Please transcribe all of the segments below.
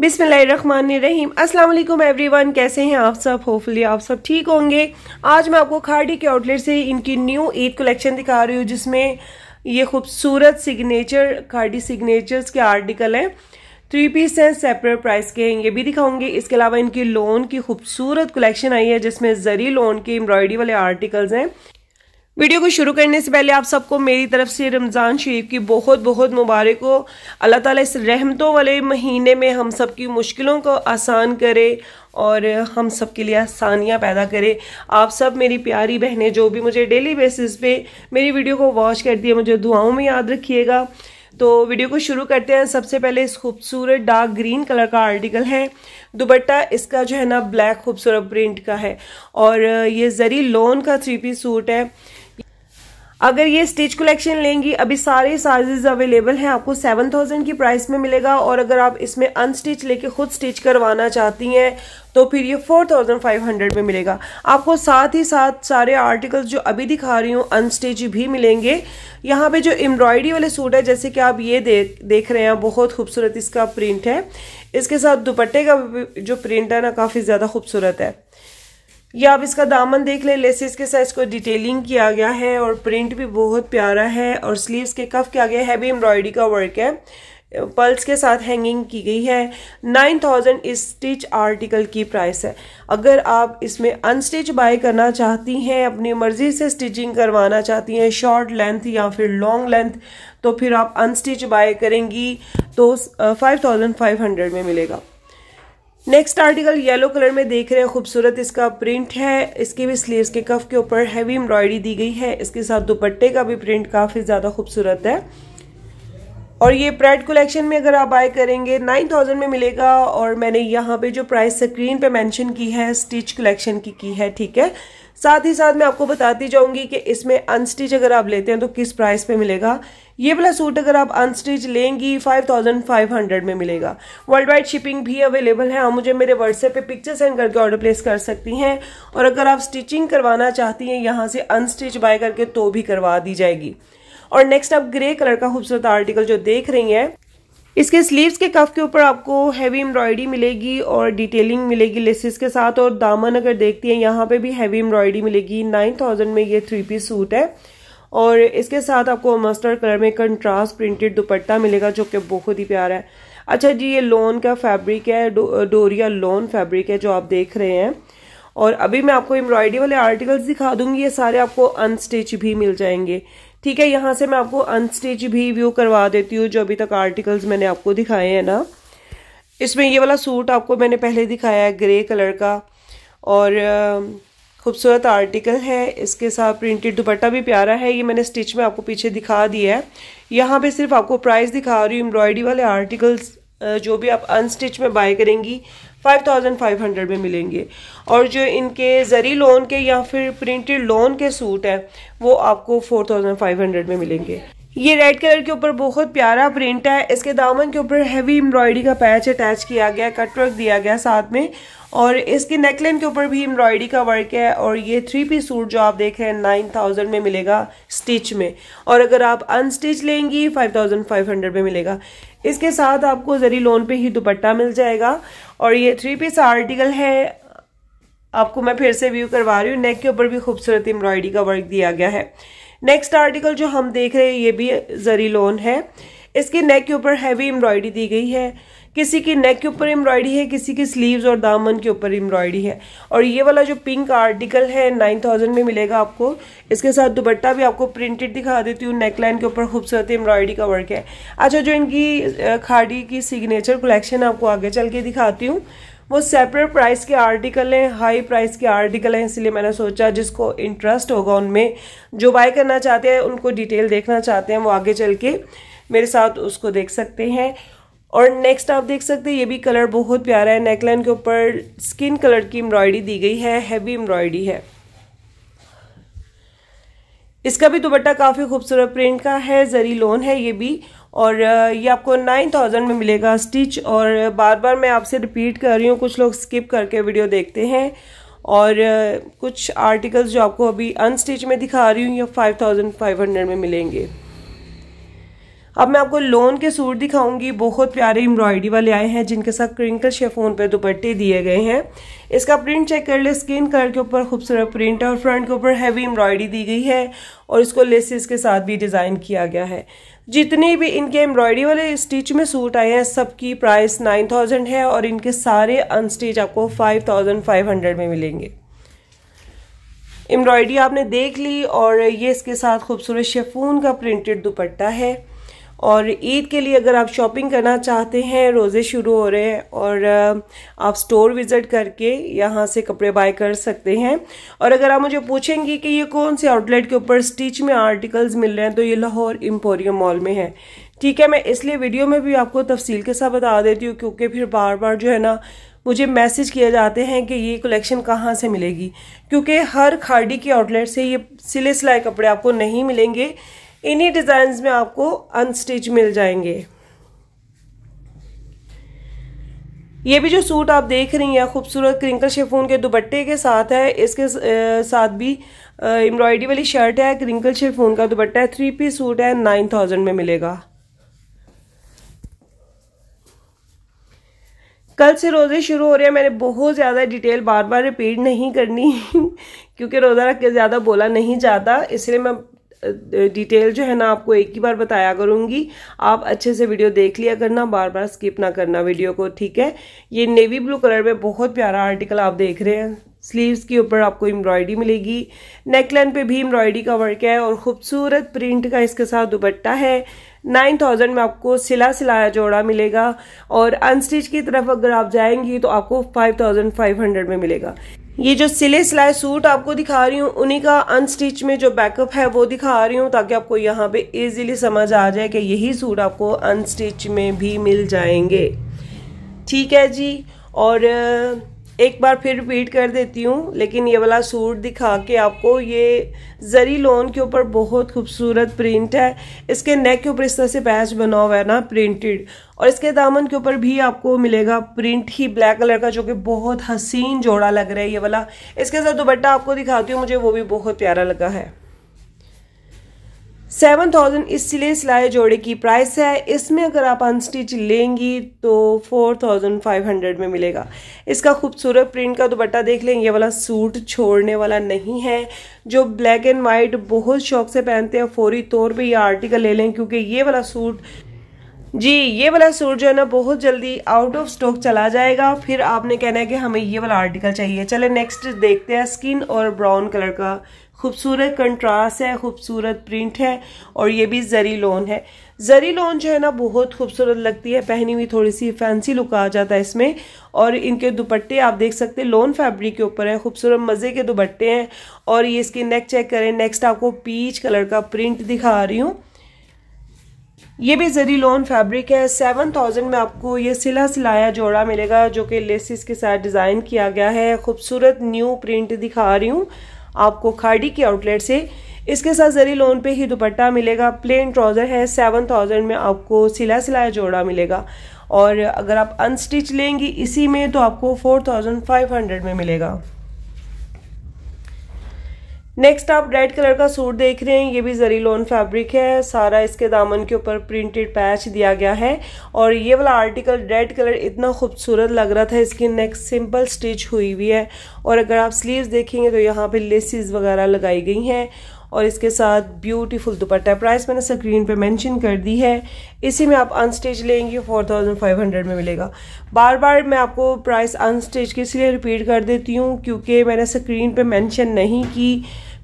बिसमीम अल्लाम एवरीवन कैसे हैं आप सब होपफुली आप सब ठीक होंगे आज मैं आपको खाड़ी के आउटलेट से इनकी न्यू ईद कलेक्शन दिखा रही हूँ जिसमें ये खूबसूरत सिग्नेचर खाड़ी सिग्नेचर्स के आर्टिकल हैं थ्री पीस हैं सेपरेट प्राइस के हैं ये भी दिखाऊंगी इसके अलावा इनकी लोन की खूबसूरत कलेक्शन आई है जिसमें जरी लोन के एम्ब्रॉयडरी वाले आर्टिकल्स हैं वीडियो को शुरू करने से पहले आप सबको मेरी तरफ से रमज़ान शरीफ की बहुत बहुत मुबारक हो अल्लाह ताला इस रहमतों वाले महीने में हम सब की मुश्किलों को आसान करे और हम सब के लिए आसानियाँ पैदा करे आप सब मेरी प्यारी बहनें जो भी मुझे डेली बेसिस पे मेरी वीडियो को वॉच करती है मुझे दुआओं में याद रखिएगा तो वीडियो को शुरू करते हैं सबसे पहले इस खूबसूरत डार्क ग्रीन कलर का आर्टिकल है दुपट्टा इसका जो है ना ब्लैक खूबसूरत प्रिंट का है और ये जरी लोन का थ्री पी सूट है अगर ये स्टिच कलेक्शन लेंगी अभी सारे साइजेस अवेलेबल हैं आपको सेवन थाउजेंड की प्राइस में मिलेगा और अगर आप इसमें अनस्टिच लेके खुद स्टिच करवाना चाहती हैं तो फिर ये फोर थाउजेंड फाइव हंड्रेड में मिलेगा आपको साथ ही साथ सारे आर्टिकल्स जो अभी दिखा रही हूँ अनस्टिच भी मिलेंगे यहाँ पे जो एम्ब्रॉयडरी वाले सूट है जैसे कि आप ये दे, देख रहे हैं बहुत खूबसूरत इसका प्रिंट है इसके साथ दुपट्टे का जो प्रिंट है ना काफ़ी ज़्यादा खूबसूरत है या आप इसका दामन देख लें लेसेस के साथ इसको डिटेलिंग किया गया है और प्रिंट भी बहुत प्यारा है और स्लीव्स के कफ के आगे हैवी एम्ब्रॉयडरी का वर्क है पल्स के साथ हैंगिंग की गई है नाइन थाउजेंड इस स्टिच आर्टिकल की प्राइस है अगर आप इसमें अनस्टिच बाय करना चाहती हैं अपनी मर्ज़ी से स्टिचिंग करवाना चाहती हैं शॉर्ट लेंथ या फिर लॉन्ग लेंथ तो फिर आप अनस्टिच बाय करेंगी तो फाइव थाउजेंड फाइव हंड्रेड में मिलेगा नेक्स्ट आर्टिकल येलो कलर में देख रहे हैं खूबसूरत इसका प्रिंट है इसके भी स्लीव्स के कफ के ऊपर हैवी एम्ब्रॉयडरी दी गई है इसके साथ दुपट्टे का भी प्रिंट काफ़ी ज़्यादा खूबसूरत है और ये प्राइड कलेक्शन में अगर आप बाय करेंगे नाइन थाउजेंड में मिलेगा और मैंने यहाँ पे जो प्राइस स्क्रीन पे मेंशन की है स्टिच कलेक्शन की की है ठीक है साथ ही साथ मैं आपको बताती जाऊँगी कि इसमें अनस्टिच अगर आप लेते हैं तो किस प्राइस पे मिलेगा ये वाला सूट अगर आप अनस्टिच लेंगी 5,500 में मिलेगा वर्ल्ड वाइड शिपिंग भी अवेलेबल है आप मुझे मेरे व्हाट्सएप पे पिक्चर सेंड करके ऑर्डर प्लेस कर सकती हैं और अगर आप स्टिचिंग करवाना चाहती हैं यहाँ से अनस्टिच बाय करके तो भी करवा दी जाएगी और नेक्स्ट आप ग्रे कलर का खूबसूरत आर्टिकल जो देख रही हैं इसके स्लीव्स के कफ के ऊपर आपको हैवी एम्ब्रॉयडरी मिलेगी और डिटेलिंग मिलेगी लेसिस के साथ और दामन अगर देखती हैं यहाँ पे भी हैवी एम्ब्रॉयडरी मिलेगी नाइन थाउजेंड में ये थ्री पीस सूट है और इसके साथ आपको मस्टर्ड कलर में कंट्रास्ट प्रिंटेड दुपट्टा मिलेगा जो कि बहुत ही प्यारा है अच्छा जी ये लोन का फैब्रिक है डो, डोरिया लोन फैब्रिक है जो आप देख रहे हैं और अभी मैं आपको एम्ब्रॉयडरी वाले आर्टिकल्स दिखा दूंगी ये सारे आपको अनस्टिच भी मिल जाएंगे ठीक है यहाँ से मैं आपको अनस्टिच भी व्यू करवा देती हूँ जो अभी तक आर्टिकल्स मैंने आपको दिखाए हैं ना इसमें ये वाला सूट आपको मैंने पहले दिखाया है ग्रे कलर का और खूबसूरत आर्टिकल है इसके साथ प्रिंटेड दुपट्टा भी प्यारा है ये मैंने स्टिच में आपको पीछे दिखा दिया है यहाँ पे सिर्फ आपको प्राइस दिखा रही हूँ एम्ब्रॉयडरी वाले आर्टिकल्स जो भी आप अनस्टिच में बाय करेंगी फाइव थाउजेंड फाइव हंड्रेड में मिलेंगे और जो इनके ज़री लोन के या फिर प्रिंटेड लोन के सूट हैं वो आपको फोर थाउजेंड फाइव हंड्रेड में मिलेंगे ये रेड कलर के ऊपर बहुत प्यारा प्रिंट है इसके दामन के ऊपर हैवी एम्ब्रॉयडरी का पैच अटैच किया गया कटवर्क दिया गया साथ में और इसके नेकलाइन के ऊपर भी एम्ब्रॉयडरी का वर्क है और ये थ्री पीस सूट जो आप देख रहे हैं नाइन थाउजेंड में मिलेगा स्टिच में और अगर आप अनस्टिच लेंगी फाइव थाउजेंड फाइव हंड्रेड में मिलेगा इसके साथ आपको जरी लोन पे ही दुपट्टा मिल जाएगा और ये थ्री पीस आर्टिकल है आपको मैं फिर से व्यू करवा रही हूँ नेक के ऊपर भी खूबसूरत एम्ब्रॉयडरी का वर्क दिया गया है नेक्स्ट आर्टिकल जो हम देख रहे हैं ये भी जरी लोन है इसके नेक के ऊपर हैवी एम्ब्रॉयडरी दी गई है किसी की नेक के ऊपर एम्ब्रॉयडरी है किसी की स्लीव्स और दामन के ऊपर एम्ब्रॉयडरी है और ये वाला जो पिंक आर्टिकल है नाइन थाउजेंड में मिलेगा आपको इसके साथ दुपट्टा भी आपको प्रिंटेड दिखा देती हूँ नेकलाइन के ऊपर खूबसूरत एम्ब्रॉयडरी का वर्क है अच्छा जो इनकी खाड़ी की सिग्नेचर कलेक्शन आपको आगे चल के दिखाती हूँ वो सेपरेट प्राइस के आर्टिकल हैं हाई प्राइस के आर्टिकल हैं इसलिए मैंने सोचा जिसको इंटरेस्ट होगा उनमें जो बाय करना चाहते हैं उनको डिटेल देखना चाहते हैं वो आगे चल के मेरे साथ उसको देख सकते हैं और नेक्स्ट आप देख सकते हैं ये भी कलर बहुत प्यारा है नेकलाइन के ऊपर स्किन कलर की एम्ब्रॉयडरी दी गई है हैवी एम्ब्रॉयडरी है इसका भी दुपट्टा काफ़ी खूबसूरत प्रिंट का है जरी लोन है ये भी और ये आपको नाइन थाउजेंड में मिलेगा स्टिच और बार बार मैं आपसे रिपीट कर रही हूँ कुछ लोग स्किप करके वीडियो देखते हैं और कुछ आर्टिकल्स जो आपको अभी अनस्टिच में दिखा रही हूँ ये फाइव थाउजेंड फाइव हंड्रेड में मिलेंगे अब मैं आपको लोन के सूट दिखाऊंगी बहुत प्यारे एम्ब्रॉयडरी वाले आए हैं जिनके साथ क्रिंकल शेफोन पे दुपट्टे दिए गए हैं इसका प्रिंट चेक कर ले स्किन कलर के ऊपर खूबसूरत प्रिंट है और फ्रंट के ऊपर हैवी एम्ब्रॉयडरी दी गई है और इसको लेसिस के साथ भी डिज़ाइन किया गया है जितने भी इनके एम्ब्रॉयडरी वाले स्टिच में सूट आए हैं सबकी प्राइस नाइन थाउजेंड है और इनके सारे अनस्टिच आपको फाइव थाउजेंड फाइव हंड्रेड में मिलेंगे एम्ब्रॉयडरी आपने देख ली और ये इसके साथ खूबसूरत शेफून का प्रिंटेड दुपट्टा है और ईद के लिए अगर आप शॉपिंग करना चाहते हैं रोज़े शुरू हो रहे हैं और आप स्टोर विज़िट करके यहाँ से कपड़े बाय कर सकते हैं और अगर आप मुझे पूछेंगे कि ये कौन से आउटलेट के ऊपर स्टिच में आर्टिकल्स मिल रहे हैं तो ये लाहौर एम्पोरियम मॉल में है ठीक है मैं इसलिए वीडियो में भी आपको तफसील के साथ बता देती हूँ क्योंकि फिर बार बार जो है ना मुझे मैसेज किए जाते हैं कि ये कलेक्शन कहाँ से मिलेगी क्योंकि हर खाड़ी के आउटलेट से ये सिले सिलाए कपड़े आपको नहीं मिलेंगे इन्हीं डिजाइन में आपको अनस्टिच मिल जाएंगे ये भी जो सूट आप देख रही हैं खूबसूरत क्रिंकल शेफून के दुपट्टे के साथ है इसके साथ भी एम्ब्रॉयडरी वाली शर्ट है क्रिंकल शेफून का दुपट्टा है थ्री पीस सूट है नाइन थाउजेंड में मिलेगा कल से रोज़े शुरू हो रहे हैं मैंने बहुत ज़्यादा डिटेल बार बार रिपीट नहीं करनी क्योंकि रोज़ा रख के ज़्यादा बोला नहीं जाता इसलिए मैं डिटेल जो है ना आपको एक ही बार बताया करूँगी आप अच्छे से वीडियो देख लिया करना बार बार स्किप ना करना वीडियो को ठीक है ये नेवी ब्लू कलर में बहुत प्यारा आर्टिकल आप देख रहे हैं स्लीव्स के ऊपर आपको एम्ब्रॉयडरी मिलेगी नेकलाइन पे भी एम्ब्रॉयडरी का वर्क है और खूबसूरत प्रिंट का इसके साथ दुपट्टा है नाइन थाउजेंड में आपको सिला सिलाया जोड़ा मिलेगा और अनस्टिच की तरफ अगर आप जाएंगी तो आपको फाइव थाउजेंड फाइव हंड्रेड में मिलेगा ये जो सिले सिलाए सूट आपको दिखा रही हूँ उन्हीं का अनस्टिच में जो बैकअप है वो दिखा रही हूँ ताकि आपको यहाँ पे इजीली समझ आ जाए कि यही सूट आपको अनस्टिच में भी मिल जाएंगे ठीक है जी और एक बार फिर रिपीट कर देती हूँ लेकिन ये वाला सूट दिखा के आपको ये जरी लोन के ऊपर बहुत खूबसूरत प्रिंट है इसके नेक के ऊपर इस तरह से पैच बना हुआ है ना प्रिंटेड और इसके दामन के ऊपर भी आपको मिलेगा प्रिंट ही ब्लैक कलर का जो कि बहुत हसीन जोड़ा लग रहा है ये वाला इसके साथ दुपट्टा आपको दिखाती हूँ मुझे वो भी बहुत प्यारा लगा है सेवन थाउजेंड इस सिले सिलाए जोड़े की प्राइस है इसमें अगर आप अनस्टिच लेंगी तो फोर थाउजेंड फाइव हंड्रेड में मिलेगा इसका खूबसूरत प्रिंट का दुपट्टा देख लें ये वाला सूट छोड़ने वाला नहीं है जो ब्लैक एंड वाइट बहुत शौक से पहनते हैं फौरी तौर पे ये आर्टिकल ले लें क्योंकि ये वाला सूट जी ये वाला सूट जो है ना बहुत जल्दी आउट ऑफ स्टॉक चला जाएगा फिर आपने कहना है कि हमें ये वाला आर्टिकल चाहिए चले नेक्स्ट देखते हैं स्किन और ब्राउन कलर का खूबसूरत कंट्रास्ट है खूबसूरत प्रिंट है और ये भी जरी लोन है जरी लोन जो है ना बहुत खूबसूरत लगती है पहनी हुई थोड़ी सी फैंसी लुक आ जाता है इसमें और इनके दुपट्टे आप देख सकते हैं लोन फैब्रिक के ऊपर है खूबसूरत मज़े के दुपट्टे हैं और ये इसकी नेक चेक करें नेक्स्ट आपको पीच कलर का प्रिंट दिखा रही हूँ ये भी जरी लोन फैब्रिक है सेवन थाउजेंड में आपको ये सिला सिलाया जोड़ा मिलेगा जो कि लेसिस के साथ डिज़ाइन किया गया है खूबसूरत न्यू प्रिंट दिखा रही हूँ आपको खाड़ी के आउटलेट से इसके साथ जरी लोन पे ही दुपट्टा मिलेगा प्लेन ट्राउज़र है सेवन थाउजेंड में आपको सिला सिलाया जोड़ा मिलेगा और अगर आप अनस्टिच लेंगी इसी में तो आपको फोर थाउजेंड फाइव हंड्रेड में मिलेगा नेक्स्ट आप रेड कलर का सूट देख रहे हैं ये भी जरी लोन फैब्रिक है सारा इसके दामन के ऊपर प्रिंटेड पैच दिया गया है और ये वाला आर्टिकल रेड कलर इतना खूबसूरत लग रहा था इसकी नेक सिंपल स्टिच हुई हुई है और अगर आप स्लीव्स देखेंगे तो यहाँ पे लेसिस वगैरह लगाई गई हैं और इसके साथ ब्यूटीफुल दुपट्टा प्राइस मैंने स्क्रीन पे मेंशन कर दी है इसी में आप अनस्टेज लेंगे 4500 में मिलेगा बार बार मैं आपको प्राइस अनस्टेज के इसलिए रिपीट कर देती हूँ क्योंकि मैंने स्क्रीन पे मेंशन नहीं की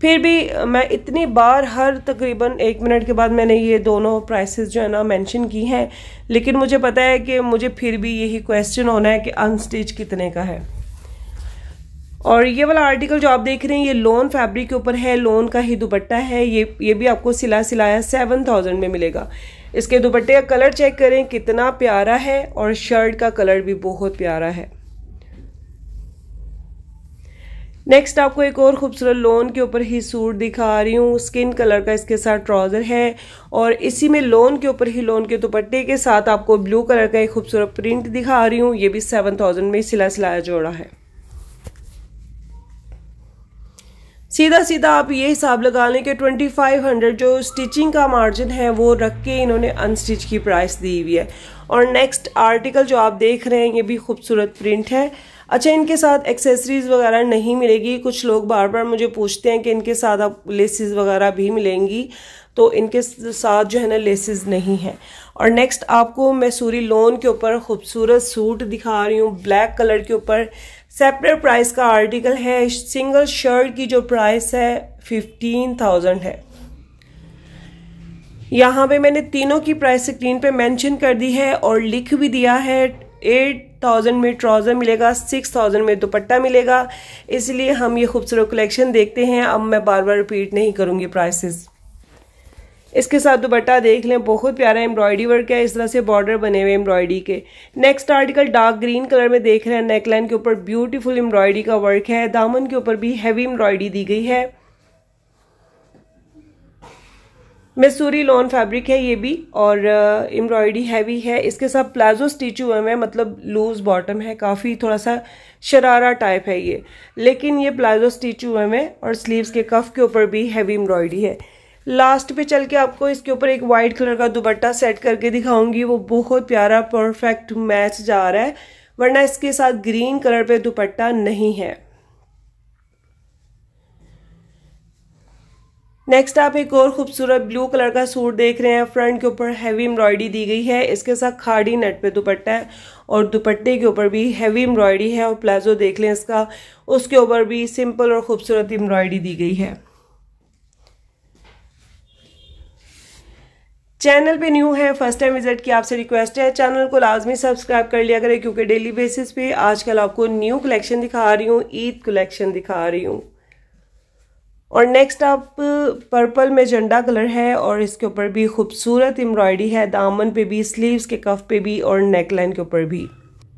फिर भी मैं इतनी बार हर तकरीबन एक मिनट के बाद मैंने ये दोनों प्राइसेस जो है ना मेंशन की हैं लेकिन मुझे पता है कि मुझे फिर भी यही क्वेश्चन होना है कि अनस्टिच कितने का है और ये वाला आर्टिकल जो आप देख रहे हैं ये लोन फैब्रिक के ऊपर है लोन का ही दुपट्टा है ये ये भी आपको सिला सिलाया सेवन थाउजेंड में मिलेगा इसके दुपट्टे का कलर चेक करें कितना प्यारा है और शर्ट का कलर भी बहुत प्यारा है नेक्स्ट आपको एक और खूबसूरत लोन के ऊपर ही सूट दिखा रही हूँ स्किन कलर का इसके साथ ट्राउज़र है और इसी में लोन के ऊपर ही लोन के दुपट्टे के साथ आपको ब्लू कलर का एक खूबसूरत प्रिंट दिखा रही हूँ ये भी सेवन थाउजेंड में सिला सिलाया जोड़ा है सीधा सीधा आप ये हिसाब लगा लें कि 2500 जो स्टिचिंग का मार्जिन है वो रख के इन्होंने अनस्टिच की प्राइस दी हुई है और नेक्स्ट आर्टिकल जो आप देख रहे हैं ये भी खूबसूरत प्रिंट है अच्छा इनके साथ एक्सेसरीज वगैरह नहीं मिलेगी कुछ लोग बार बार मुझे पूछते हैं कि इनके साथ आप लेसिस वगैरह भी मिलेंगी तो इनके साथ जो है ना लेसिस नहीं है और नेक्स्ट आपको मैसूरी लोन के ऊपर खूबसूरत सूट दिखा रही हूँ ब्लैक कलर के ऊपर सेपरेट प्राइस का आर्टिकल है सिंगल शर्ट की जो प्राइस है फिफ्टीन थाउजेंड है यहाँ पे मैंने तीनों की प्राइस स्क्रीन पे मेंशन कर दी है और लिख भी दिया है एट थाउजेंड में ट्राउज़र मिलेगा सिक्स थाउजेंड में दुपट्टा मिलेगा इसलिए हम ये खूबसूरत कलेक्शन देखते हैं अब मैं बार बार रिपीट नहीं करूँगी प्राइसेस इसके साथ दुपट्टा देख लें बहुत प्यारा एम्ब्रॉयडरी वर्क है इस तरह से बॉर्डर बने हुए एम्ब्रॉयडरी के next article dark green colour में देख रहे हैं नेकलाइन के ऊपर ब्यूटीफुल एम्ब्रॉयडरी का वर्क है दामन के ऊपर भी हैवी एम्ब्रॉयडरी दी गई है मैसूरी लॉन फैब्रिक है ये भी और एम्ब्रॉयडरी हैवी है इसके साथ प्लाजो स्टिच हुए हैं मतलब लूज बॉटम है काफ़ी थोड़ा सा शरारा टाइप है ये लेकिन ये प्लाजो स्टिच हुए हैं और स्लीव्स के कफ के ऊपर भी हैवी एम्ब्रॉयडरी है लास्ट पे चल के आपको इसके ऊपर एक वाइट कलर का दुपट्टा सेट करके दिखाऊंगी वो बहुत प्यारा परफेक्ट मैच जा रहा है वरना इसके साथ ग्रीन कलर पे दुपट्टा नहीं है नेक्स्ट आप एक और खूबसूरत ब्लू कलर का सूट देख रहे हैं फ्रंट के ऊपर हैवी एम्ब्रॉयडरी दी गई है इसके साथ खाड़ी नेट पे दुपट्टा है और दुपट्टे के ऊपर भी हैवी एम्ब्रॉयडरी है और प्लाजो देख लें इसका उसके ऊपर भी सिंपल और खूबसूरत एम्ब्रॉयडरी दी गई है चैनल पे न्यू है फर्स्ट टाइम विजिट की आपसे रिक्वेस्ट है चैनल को लाजमी सब्सक्राइब कर लिया करें क्योंकि डेली बेसिस पे आजकल आपको न्यू कलेक्शन दिखा रही हूँ ईद कलेक्शन दिखा रही हूँ और नेक्स्ट आप पर्पल में झंडा कलर है और इसके ऊपर भी खूबसूरत एम्ब्रॉयडरी है दामन पे भी स्लीव्स के कफ पे भी और नेकलाइन के ऊपर भी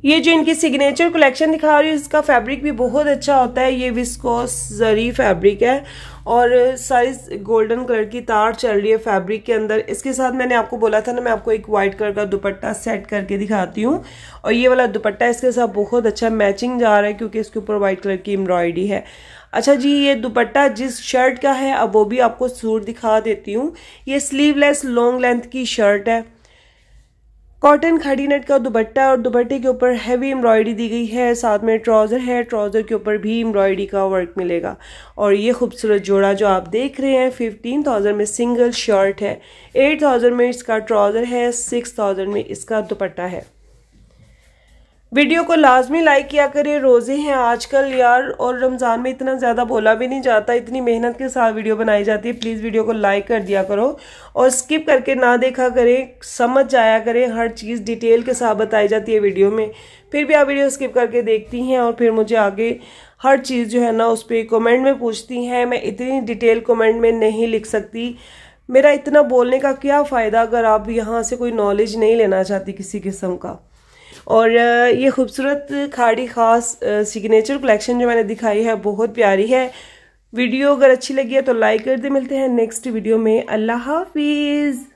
ये जो इनकी सिग्नेचर कलेक्शन दिखा रही हूँ इसका फैब्रिक भी बहुत अच्छा होता है ये विस्कोस जरी फैब्रिक है और साइज गोल्डन कलर की तार चल रही है फैब्रिक के अंदर इसके साथ मैंने आपको बोला था ना मैं आपको एक वाइट कलर का दुपट्टा सेट करके दिखाती हूँ और ये वाला दुपट्टा इसके साथ बहुत अच्छा मैचिंग जा रहा है क्योंकि इसके ऊपर वाइट कलर की एम्ब्रॉयडरी है अच्छा जी ये दुपट्टा जिस शर्ट का है अब वो भी आपको सूट दिखा देती हूँ ये स्लीवलेस लॉन्ग लेंथ की शर्ट है कॉटन खाड़ी नेट का दुपट्टा और दुपट्टे के ऊपर हैवी एम्ब्रॉयडरी दी गई है साथ में ट्राउज़र है ट्राउज़र के ऊपर भी एम्ब्रॉयडरी का वर्क मिलेगा और ये खूबसूरत जोड़ा जो आप देख रहे हैं फिफ्टीन थाउजेंड में सिंगल शर्ट है एट थाउजेंड में इसका ट्राउज़र है सिक्स थाउजेंड में इसका दुपट्टा है वीडियो को लाजमी लाइक किया करिए रोज़े हैं आजकल यार और रमज़ान में इतना ज़्यादा बोला भी नहीं जाता इतनी मेहनत के साथ वीडियो बनाई जाती है प्लीज़ वीडियो को लाइक कर दिया करो और स्किप करके ना देखा करें समझ जाया करें हर चीज़ डिटेल के साथ बताई जाती है वीडियो में फिर भी आप वीडियो स्किप करके देखती हैं और फिर मुझे आगे हर चीज़ जो है ना उस पर कॉमेंट में पूछती हैं मैं इतनी डिटेल कॉमेंट में नहीं लिख सकती मेरा इतना बोलने का क्या फ़ायदा अगर आप यहाँ से कोई नॉलेज नहीं लेना चाहती किसी किस्म का और ये खूबसूरत खाड़ी ख़ास सिग्नेचर कलेक्शन जो मैंने दिखाई है बहुत प्यारी है वीडियो अगर अच्छी लगी है तो लाइक कर दे मिलते हैं नेक्स्ट वीडियो में अल्लाह हाफिज़